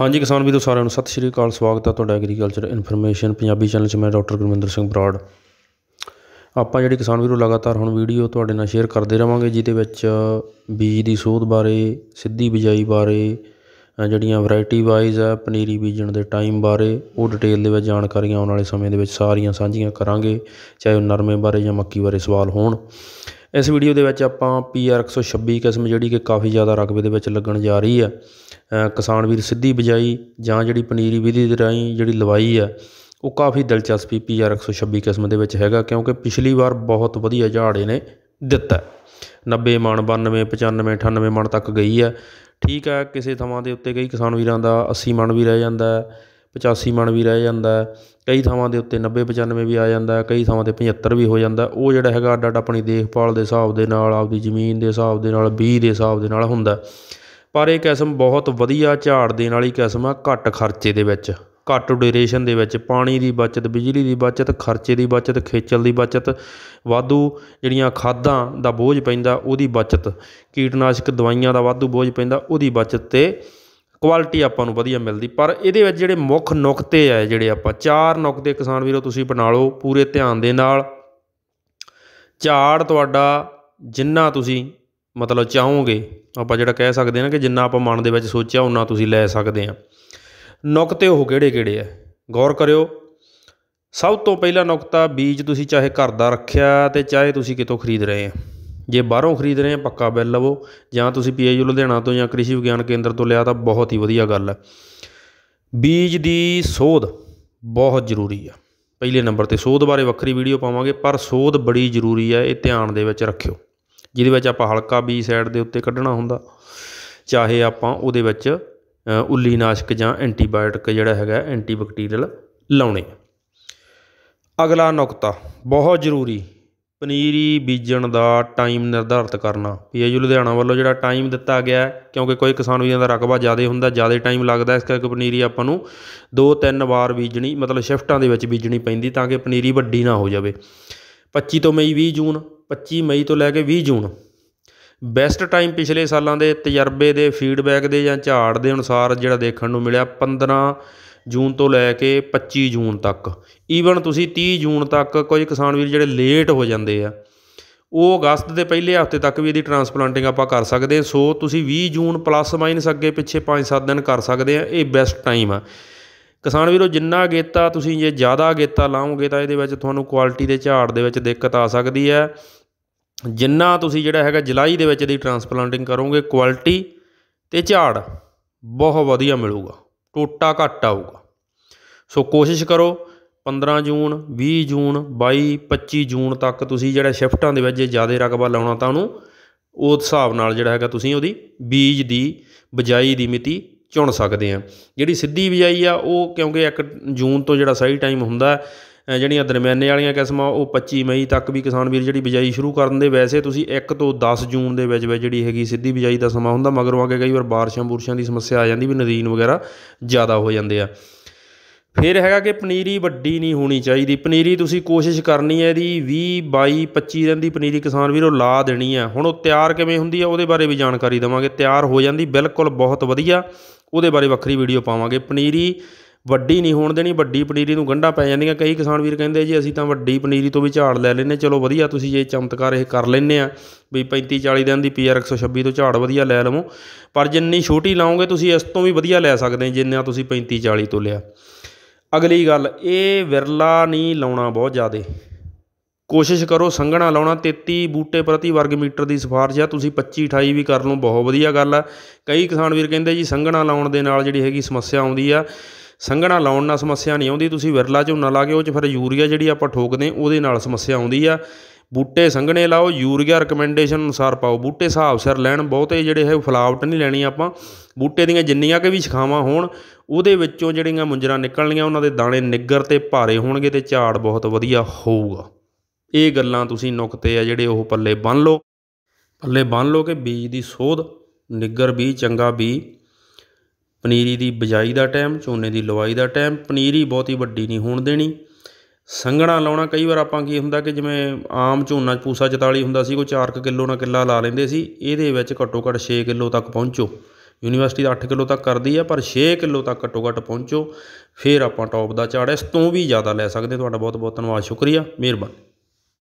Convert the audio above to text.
ਹਾਂਜੀ ਕਿਸਾਨ ਵੀਰੋ ਸਾਰਿਆਂ ਨੂੰ ਸਤਿ ਸ਼੍ਰੀ ਅਕਾਲ ਸਵਾਗਤ ਹੈ ਤੁਹਾਡਾ ਐਗਰੀਕਲਚਰ ਇਨਫੋਰਮੇਸ਼ਨ ਪੰਜਾਬੀ ਚੈਨਲ 'ਚ ਮੈਂ ਡਾਕਟਰ ਗੁਰਮਿੰਦਰ ਸਿੰਘ ਬਰਾੜ ਆਪਾਂ ਜਿਹੜੀ ਕਿਸਾਨ ਵੀਰੋ ਲਗਾਤਾਰ ਹੁਣ ਵੀਡੀਓ ਤੁਹਾਡੇ ਨਾਲ ਸ਼ੇਅਰ ਕਰਦੇ ਰਵਾਂਗੇ ਜਿਹਦੇ ਵਿੱਚ ਬੀਜ ਦੀ ਸੋਧ ਬਾਰੇ ਸਿੱਧੀ ਬਿਜਾਈ ਬਾਰੇ ਜਿਹੜੀਆਂ ਵੈਰਾਈਟੀ ਵਾਈਜ਼ ਆ ਪਨੀਰੀ ਬੀਜਣ ਦੇ ਟਾਈਮ ਬਾਰੇ ਉਹ ਡਿਟੇਲ ਦੇ ਵਿੱਚ ਜਾਣਕਾਰੀਆਂ ਆਉਣ ਵਾਲੇ ਸਮੇਂ ਦੇ ਵਿੱਚ ਸਾਰੀਆਂ ਸਾਂਝੀਆਂ ਕਰਾਂਗੇ ਚਾਹੇ ਉਹ ਨਰਮੇ ਬਾਰੇ ਜਾਂ ਮੱਕੀ ਬਾਰੇ ਸਵਾਲ ਹੋਣ ਇਸ ਵੀਡੀਓ ਦੇ ਵਿੱਚ ਆਪਾਂ PR 126 ਕਿਸਮ ਜਿਹੜੀ ਕਿ ਕਾਫੀ ਜ਼ਿਆਦਾ ਰਕਬੇ ਦੇ ਵਿੱਚ ਲੱਗਣ ਜਾ ਰਹੀ ਹੈ ਕਿਸਾਨ ਵੀਰ ਸਿੱਧੀ ਬਜਾਈ ਜਾਂ ਜਿਹੜੀ ਪਨੀਰੀ ਵਿਧੀ ਦੇ ਰਾਈ ਜਿਹੜੀ ਲਵਾਈ ਹੈ ਉਹ ਕਾਫੀ ਦਿਲਚਸਪੀ PR 126 ਕਿਸਮ ਦੇ ਵਿੱਚ ਹੈਗਾ ਕਿਉਂਕਿ ਪਿਛਲੀ ਵਾਰ ਬਹੁਤ ਵਧੀਆ ਝਾੜੇ ਨੇ ਦਿੱਤਾ 90 ਮਣ 92 95 98 ਮਣ ਤੱਕ ਗਈ ਹੈ ਠੀਕ ਹੈ ਕਿਸੇ ਥਾਵਾਂ ਦੇ ਉੱਤੇ ਕਈ ਕਿਸਾਨ ਵੀਰਾਂ ਦਾ 80 ਮਣ ਵੀ ਰਹਿ ਜਾਂਦਾ ਹੈ 85 ਮਣ ਵੀ ਰਹਿ ਜਾਂਦਾ ਕਈ ਥਾਵਾਂ ਦੇ ਉੱਤੇ 90 95 ਵੀ ਆ ਜਾਂਦਾ ਕਈ ਥਾਵਾਂ 'ਤੇ 75 ਵੀ ਹੋ ਜਾਂਦਾ ਉਹ ਜਿਹੜਾ ਹੈਗਾ ਅੱਡ ਅੱਡ ਆਪਣੀ ਦੇਖਭਾਲ ਦੇ ਹਿਸਾਬ ਦੇ ਨਾਲ ਆਪਦੀ ਜ਼ਮੀਨ ਦੇ ਹਿਸਾਬ ਦੇ ਨਾਲ ਬੀਜ ਦੇ ਹਿਸਾਬ ਦੇ ਨਾਲ ਹੁੰਦਾ ਪਰ ਇਹ ਕਿਸਮ ਬਹੁਤ ਵਧੀਆ ਝਾੜ ਦੇਣ ਵਾਲੀ ਕਿਸਮ ਆ ਘੱਟ ਖਰਚੇ ਦੇ ਵਿੱਚ ਘੱਟ ਡਿਊਰੇਸ਼ਨ ਦੇ ਵਿੱਚ ਪਾਣੀ ਦੀ ਬਚਤ ਬਿਜਲੀ ਦੀ ਬਚਤ ਖਰਚੇ ਦੀ ਬਚਤ ਖੇਚਲ ਦੀ ਬਚਤ ਵਾਧੂ ਜਿਹੜੀਆਂ ਖਾਦਾਂ ਦਾ ਬੋਝ ਪੈਂਦਾ ਉਹਦੀ ਬਚਤ ਕੀਟਨਾਸ਼ਕ ਦਵਾਈਆਂ ਦਾ ਵਾਧੂ ਬੋਝ ਪੈਂਦਾ ਉਹਦੀ ਬਚਤ ਤੇ ਕੁਆਲਿਟੀ ਆਪਾਂ ਨੂੰ ਵਧੀਆ ਮਿਲਦੀ ਪਰ ਇਹਦੇ ਵਿੱਚ ਜਿਹੜੇ ਮੁੱਖ ਨੁਕਤੇ ਆ ਜਿਹੜੇ ਆਪਾਂ ਚਾਰ ਨੁਕਤੇ ਕਿਸਾਨ ਵੀਰੋ ਤੁਸੀਂ ਬਣਾ ਲਓ ਪੂਰੇ ਧਿਆਨ ਦੇ ਨਾਲ ਝਾੜ ਤੁਹਾਡਾ ਜਿੰਨਾ ਤੁਸੀਂ ਮਤਲਬ ਚਾਹੋਗੇ ਆਪਾਂ ਜਿਹੜਾ ਕਹਿ ਸਕਦੇ ਨਾ ਕਿ ਜਿੰਨਾ ਆਪਾਂ ਮਨ ਦੇ ਵਿੱਚ ਸੋਚਿਆ ਉਹਨਾਂ ਤੁਸੀਂ ਲੈ ਸਕਦੇ ਆ ਨੁਕਤੇ ਉਹ ਕਿਹੜੇ ਕਿਹੜੇ ਆ ਗੌਰ ਕਰਿਓ ਸਭ ਤੋਂ ਪਹਿਲਾ ਨੁਕਤਾ ਬੀਜ ਤੁਸੀਂ ਚਾਹੇ ਘਰ ਦਾ ਰੱਖਿਆ ਤੇ ਚਾਹੇ ਤੁਸੀਂ ਕਿਤੋਂ ਖਰੀਦ ਰਹੇ ਆ ਜੇ ਬਾਹਰੋਂ ਖਰੀਦ ਰਹੇ ਆ ਪੱਕਾ ਬਿੱਲ ਲਵੋ ਜਾਂ ਤੁਸੀਂ ਪੀਆਈਯੂ ਲੁਧਿਆਣਾ ਤੋਂ ਜਾਂ ਕ੍ਰਿਸ਼ੀ ਵਿਗਿਆਨ ਕੇਂਦਰ ਤੋਂ ਲਿਆ ਤਾਂ ਬਹੁਤ ਹੀ ਵਧੀਆ ਗੱਲ ਹੈ ਬੀਜ ਦੀ ਸੋਧ ਬਹੁਤ ਜ਼ਰੂਰੀ ਆ ਪਹਿਲੇ ਨੰਬਰ ਤੇ ਸੋਧ ਬਾਰੇ ਵੱਖਰੀ ਵੀਡੀਓ ਪਾਵਾਂਗੇ ਪਰ ਸੋਧ ਬੜੀ ਜ਼ਰੂਰੀ ਹੈ ਇਹ ਧਿਆਨ ਦੇ ਵਿੱਚ ਰੱਖਿਓ ਜਿਹਦੇ ਵਿੱਚ ਆਪਾਂ ਹਲਕਾ ਬੀ ਸਾਈਡ ਦੇ ਉੱਤੇ ਕੱਢਣਾ ਹੁੰਦਾ ਚਾਹੇ ਆਪਾਂ ਉਹਦੇ ਵਿੱਚ ਉੱਲੀ ਨਾਸ਼ਕ ਜਾਂ ਐਂਟੀਬਾਇਓਟਿਕ ਜਿਹੜਾ ਹੈਗਾ ਐਂਟੀਬੈਕਟੀਰੀਅਲ ਲਾਉਣੇ ਅਗਲਾ ਨੁਕਤਾ ਬਹੁਤ ਜ਼ਰੂਰੀ ਪਨੀਰੀ ਬੀਜਣ ਦਾ ਟਾਈਮ ਨਿਰਧਾਰਤ ਕਰਨਾ ਪੀਐਯੂ ਲੁਧਿਆਣਾ ਵੱਲੋਂ ਜਿਹੜਾ ਟਾਈਮ ਦਿੱਤਾ ਗਿਆ ਕਿਉਂਕਿ ਕੋਈ ਕਿਸਾਨ ਵੀਰਾਂ ਦਾ ਰਕਬਾ ਜ਼ਿਆਦਾ ਹੁੰਦਾ ਜ਼ਿਆਦਾ ਟਾਈਮ ਲੱਗਦਾ ਇਸ ਕਰਕੇ ਪਨੀਰੀ ਆਪਾਂ ਨੂੰ ਦੋ ਤਿੰਨ ਵਾਰ ਬੀਜਣੀ ਮਤਲਬ ਸ਼ਿਫਟਾਂ ਦੇ ਵਿੱਚ ਬੀਜਣੀ ਪੈਂਦੀ ਤਾਂ ਕਿ ਪਨੀਰੀ ਵੱਡੀ ਨਾ ਹੋ ਜਾਵੇ 25 ਤੋਂ ਮਈ 20 ਜੂਨ 25 ਮਈ ਤੋਂ ਲੈ ਕੇ 20 ਜੂਨ ਬੈਸਟ ਟਾਈਮ ਪਿਛਲੇ ਸਾਲਾਂ ਦੇ ਤਜਰਬੇ ਦੇ ਫੀਡਬੈਕ ਦੇ ਜਾਂ ਝਾੜ ਦੇ ਅਨੁਸਾਰ ਜਿਹੜਾ ਦੇਖਣ ਨੂੰ ਮਿਲਿਆ 15 ਜੂਨ ਤੋਂ ਲੈ ਕੇ 25 ਜੂਨ ਤੱਕ ਈਵਨ ਤੁਸੀਂ 30 ਜੂਨ ਤੱਕ ਕੁਝ ਕਿਸਾਨ ਵੀਰ ਜਿਹੜੇ ਲੇਟ ਹੋ ਜਾਂਦੇ ਆ ਉਹ ਅਗਸਤ ਦੇ ਪਹਿਲੇ ਹਫਤੇ ਤੱਕ ਵੀ ਇਹਦੀ ਟਰਾਂਸਪਲਾਂਟਿੰਗ ਆਪਾਂ ਕਰ ਸਕਦੇ ਸੋ ਤੁਸੀਂ 20 ਜੂਨ ਪਲੱਸ ਮਾਈਨਸ ਅੱਗੇ ਪਿੱਛੇ 5-7 ਦਿਨ ਕਰ ਸਕਦੇ ਆ ਇਹ ਬੈਸਟ ਟਾਈਮ ਆ ਕਿਸਾਨ ਵੀਰੋ ਜਿੰਨਾ ਗੇਤਾ ਤੁਸੀਂ ਜੇ ਜ਼ਿਆਦਾ ਗੇਤਾ ਲਾਉਂਗੇ ਤਾਂ ਇਹਦੇ ਵਿੱਚ ਤੁਹਾਨੂੰ ਕੁਆਲਿਟੀ ਦੇ ਝਾੜ ਦੇ ਵਿੱਚ ਦਿੱਕਤ ਆ ਸਕਦੀ ਹੈ ਜਿੰਨਾ ਤੁਸੀਂ ਜਿਹੜਾ ਹੈਗਾ ਜੁਲਾਈ ਦੇ ਵਿੱਚ ਇਹਦੀ ਟਰਾਂਸਪਲਾਂਟਿੰਗ ਕਰੋਗੇ ਕੁਆਲਿਟੀ ਤੇ ਝਾੜ ਬਹੁਤ ਵਧੀਆ ਮਿਲੂਗਾ ਟੋਟਾ ਘੱਟ ਆਊਗਾ ਸੋ ਕੋਸ਼ਿਸ਼ ਕਰੋ 15 ਜੂਨ 20 ਜੂਨ 22 25 ਜੂਨ ਤੱਕ ਤੁਸੀਂ ਜਿਹੜਾ ਸ਼ਿਫਟਾਂ ਦੇ ਵਿੱਚ ਜੇ ਜ਼ਿਆਦਾ ਰਕਬਾ ਲਾਉਣਾ ਤਾਂ ਉਹਨੂੰ ਉਸ ਹਿਸਾਬ ਨਾਲ ਜਿਹੜਾ ਹੈਗਾ ਤੁਸੀਂ ਉਹਦੀ ਬੀਜ ਦੀ ਬਜਾਈ ਦੀ ਮਿਤੀ ਚੁਣ ਸਕਦੇ ਆ ਜਿਹੜੀ ਸਿੱਧੀ ਬਜਾਈ ਆ ਉਹ ਕਿਉਂਕਿ 1 ਜੂਨ ਤੋਂ ਜਿਹੜਾ ਸਹੀ ਟਾਈਮ ਹੁੰਦਾ ਜਿਹੜੀਆਂ ਦਰਮਿਆਨੇ ਵਾਲੀਆਂ ਕਿਸਮਾਂ ਉਹ 25 ਮਈ ਤੱਕ ਵੀ ਕਿਸਾਨ ਵੀਰ ਜਿਹੜੀ ਬਿਜਾਈ ਸ਼ੁਰੂ ਕਰ ਦਿੰਦੇ ਵੈਸੇ ਤੁਸੀਂ 1 ਤੋਂ 10 ਜੂਨ ਦੇ ਵਿੱਚ ਵਿੱਚ ਜਿਹੜੀ ਹੈਗੀ ਸਿੱਧੀ ਬਿਜਾਈ ਦਾ ਸਮਾਂ ਹੁੰਦਾ ਮਗਰੋਂ ਆ ਕੇ ਕਈ ਵਾਰ ਬਾਰਿਸ਼ਾਂ ਬੁਰਸ਼ਾਂ ਦੀ ਸਮੱਸਿਆ ਆ ਜਾਂਦੀ ਵੀ ਨਦੀਨ ਵਗੈਰਾ ਜ਼ਿਆਦਾ ਹੋ ਜਾਂਦੇ ਆ ਫਿਰ ਹੈਗਾ ਕਿ ਪਨੀਰੀ ਵੱਡੀ ਨਹੀਂ ਹੋਣੀ ਚਾਹੀਦੀ ਪਨੀਰੀ ਤੁਸੀਂ ਕੋਸ਼ਿਸ਼ ਕਰਨੀ ਹੈ ਇਹਦੀ 20 22 25 ਦਿਨ ਦੀ ਪਨੀਰੀ ਕਿਸਾਨ ਵੀਰੋ ਲਾ ਦੇਣੀ ਹੈ ਹੁਣ ਉਹ ਤਿਆਰ ਕਿਵੇਂ ਹੁੰਦੀ ਆ ਉਹਦੇ ਬਾਰੇ ਵੀ ਜਾਣਕਾਰੀ ਦਵਾਂਗੇ ਤਿਆਰ ਹੋ ਜਾਂਦੀ ਬਿਲਕੁਲ ਬਹੁਤ ਵਧੀਆ ਉਹਦੇ ਬਾਰੇ ਵੱਖਰੀ ਵੀਡੀਓ ਪਾਵਾਂਗੇ ਪਨੀਰੀ ਵੱਡੀ ਨਹੀਂ ਹੋਣ ਦੇਣੀ ਵੱਡੀ ਪਨੀਰੀ ਨੂੰ ਗੰਡਾ ਪੈ ਜਾਂਦੀਆਂ ਕਈ ਕਿਸਾਨ ਵੀਰ ਕਹਿੰਦੇ ਜੀ ਅਸੀਂ ਤਾਂ ਵੱਡੀ ਪਨੀਰੀ ਤੋਂ ਵੀ ਝਾੜ ਲੈ ਲੈਨੇ ਚਲੋ ਵਧੀਆ ਤੁਸੀਂ ਇਹ ਚਮਤਕਾਰ ਇਹ ਕਰ ਲੈਨੇ ਆ ਵੀ 35 40 ਦਿਨ ਦੀ ਪੀਆਰ 126 ਤੋਂ ਝਾੜ ਵਧੀਆ ਲੈ ਲਵੋ ਪਰ ਜਿੰਨੀ ਛੋਟੀ ਲਾਓਗੇ ਤੁਸੀਂ ਇਸ ਤੋਂ ਵੀ ਵਧੀਆ ਲੈ ਸਕਦੇ ਜਿੰਨਾ ਤੁਸੀਂ 35 40 ਤੋਂ ਲਿਆ ਅਗਲੀ ਗੱਲ ਇਹ ਵਿਰਲਾ ਨਹੀਂ ਲਾਉਣਾ ਬਹੁਤ ਜ਼ਿਆਦੇ ਕੋਸ਼ਿਸ਼ ਕਰੋ ਸੰਘਣਾ ਲਾਉਣਾ 33 ਬੂਟੇ ਪ੍ਰਤੀ ਵਰਗ ਮੀਟਰ ਦੀ ਸਫਾਰਸ਼ ਆ ਤੁਸੀਂ 25 28 ਵੀ ਕਰ ਲਓ ਬਹੁਤ ਵਧੀਆ ਗੱਲ ਆ ਕਈ ਕਿਸਾਨ ਵੀਰ ਕਹਿੰਦੇ ਜੀ ਸੰਘਣਾ ਲਾਉਣ ਦੇ ਨਾਲ ਜਿਹੜੀ ਹੈਗੀ ਸਮੱਸਿਆ ਆਉਂਦੀ ਆ ਸੰਘਣਾ ਲਾਉਣ ਨਾਲ ਸਮੱਸਿਆ ਨਹੀਂ ਆਉਂਦੀ ਤੁਸੀਂ ਵਿਰਲਾ ਝੋਨਾ ਲਾ ਕੇ ਉਹ 'ਚ ਫਿਰ ਯੂਰੀਆ ਜਿਹੜੀ ਆਪਾਂ ਠੋਕਦੇ ਉਹਦੇ ਨਾਲ ਸਮੱਸਿਆ ਆਉਂਦੀ ਆ ਬੂਟੇ ਸੰਘਣੇ ਲਾਓ ਯੂਰੀਆ ਰეკਮੈਂਡੇਸ਼ਨ ਅਨੁਸਾਰ ਪਾਓ ਬੂਟੇ ਹਿਸਾਬ ਸਿਰ ਲੈਣ ਬਹੁਤੇ ਜਿਹੜੇ ਹੈ ਫਲਾਵਟ ਨਹੀਂ ਲੈਣੀ ਆਪਾਂ ਬੂਟੇ ਦੀਆਂ ਜਿੰਨੀਆਂ ਕਿ ਵੀ ਸ਼ਖਾਵਾਂ ਹੋਣ ਉਹਦੇ ਵਿੱਚੋਂ ਜਿਹੜੀਆਂ ਮੁੰਜਰਾ ਨਿਕਲਣੀਆਂ ਉਹਨਾਂ ਦੇ ਦਾਣੇ ਨਿੱਗਰ ਤੇ ਭਾਰੇ ਹੋਣਗੇ ਤੇ ਝਾੜ ਬਹੁਤ ਵਧੀਆ ਹੋਊਗਾ ਇਹ ਗੱਲਾਂ ਤੁਸੀਂ ਨੁਕਤੇ ਆ ਜਿਹੜੇ ਉਹ ਪੱਲੇ ਬੰਨ ਲਓ ਪੱਲੇ ਬੰਨ ਲਓ ਕਿ ਬੀਜ ਦੀ ਸੋਧ ਨਿੱਗਰ ਵੀ ਚੰਗਾ ਵੀ ਪਨੀਰੀ ਦੀ ਬਜਾਈ ਦਾ ਟਾਈਮ ਝੋਨੇ ਦੀ ਲਵਾਈ ਦਾ ਟਾਈਮ ਪਨੀਰੀ ਬਹੁਤੀ ਵੱਡੀ ਨਹੀਂ ਹੋਣ ਦੇਣੀ ਸੰਘਣਾ ਲਾਉਣਾ ਕਈ ਵਾਰ ਆਪਾਂ ਕੀ ਹੁੰਦਾ ਕਿ ਜਿਵੇਂ ਆਮ ਝੋਨਾ ਪੂਸਾ 44 ਹੁੰਦਾ ਸੀ ਕੋਈ 4 ਕਿਲੋ ਨਾਲ ਕਿੱਲਾ ਲਾ ਲੈਂਦੇ ਸੀ ਇਹਦੇ ਵਿੱਚ ਘੱਟੋ ਘੱਟ 6 ਕਿਲੋ ਤੱਕ ਪਹੁੰਚੋ ਯੂਨੀਵਰਸਿਟੀ ਦਾ 8 ਕਿਲੋ ਤੱਕ ਕਰਦੀ ਆ ਪਰ 6 ਕਿਲੋ ਤੱਕ ਘੱਟੋ ਘੱਟ ਪਹੁੰਚੋ ਫਿਰ ਆਪਾਂ ਟੌਪ ਦਾ ਚਾੜ ਇਸ ਤੋਂ ਵੀ ਜ਼ਿਆਦਾ ਲੈ ਸਕਦੇ ਤੁਹਾਡਾ ਬਹੁਤ ਬਹੁਤ ਧੰਨਵਾਦ ਸ਼ੁਕਰੀਆ ਮਿਹਰਬਾਨੀ